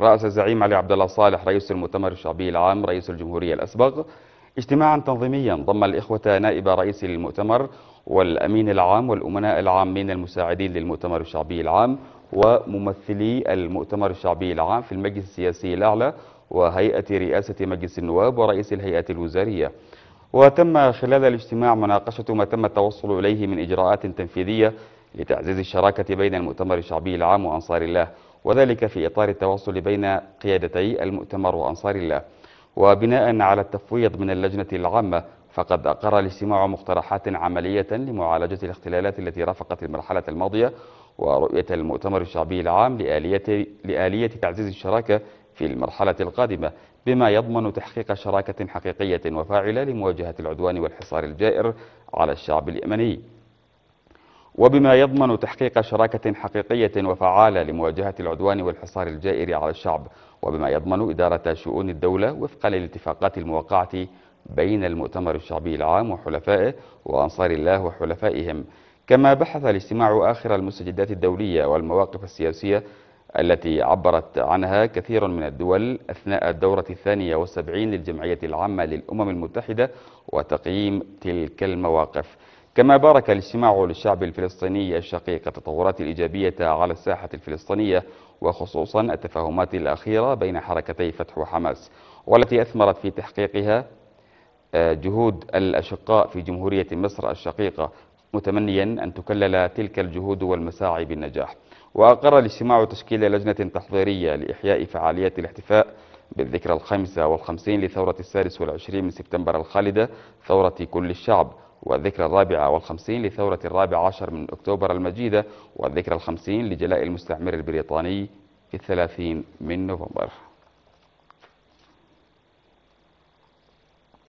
رأس الزعيم علي عبد الله صالح رئيس المؤتمر الشعبي العام رئيس الجمهورية الأسبق اجتماعا تنظيميا ضم الإخوة نائب رئيس المؤتمر والأمين العام والأمناء العامين المساعدين للمؤتمر الشعبي العام وممثلي المؤتمر الشعبي العام في المجلس السياسي الأعلى وهيئة رئاسة مجلس النواب ورئيس الهيئة الوزارية وتم خلال الاجتماع مناقشة ما تم التوصل إليه من إجراءات تنفيذية لتعزيز الشراكة بين المؤتمر الشعبي العام وأنصار الله وذلك في إطار التواصل بين قيادتي المؤتمر وأنصار الله وبناء على التفويض من اللجنة العامة فقد أقر الاجتماع مقترحات عملية لمعالجة الاختلالات التي رافقت المرحلة الماضية ورؤية المؤتمر الشعبي العام لآلية, لآلية تعزيز الشراكة في المرحلة القادمة بما يضمن تحقيق شراكة حقيقية وفاعلة لمواجهة العدوان والحصار الجائر على الشعب اليمني وبما يضمن تحقيق شراكة حقيقية وفعالة لمواجهة العدوان والحصار الجائر على الشعب وبما يضمن إدارة شؤون الدولة وفقا للاتفاقات الموقعة بين المؤتمر الشعبي العام وحلفائه وأنصار الله وحلفائهم كما بحث الاجتماع آخر المستجدات الدولية والمواقف السياسية التي عبرت عنها كثير من الدول أثناء الدورة الثانية والسبعين للجمعية العامة للأمم المتحدة وتقييم تلك المواقف كما بارك الاجتماع للشعب الفلسطيني الشقيق التطورات الإيجابية على الساحة الفلسطينية وخصوصا التفاهمات الأخيرة بين حركتي فتح وحماس والتي أثمرت في تحقيقها آه، جهود الأشقاء في جمهورية مصر الشقيقة متمنيا أن تكلل تلك الجهود والمساعي بالنجاح وأقر الاجتماع تشكيل لجنة تحضيرية لإحياء فعالية الاحتفاء بالذكرى الخامسة والخمسين لثورة السادس والعشرين من سبتمبر الخالدة ثورة كل الشعب والذكرى الرابعة والخمسين لثورة الرابع عشر من أكتوبر المجيدة والذكرى الخمسين لجلاء المستعمر البريطاني في الثلاثين من نوفمبر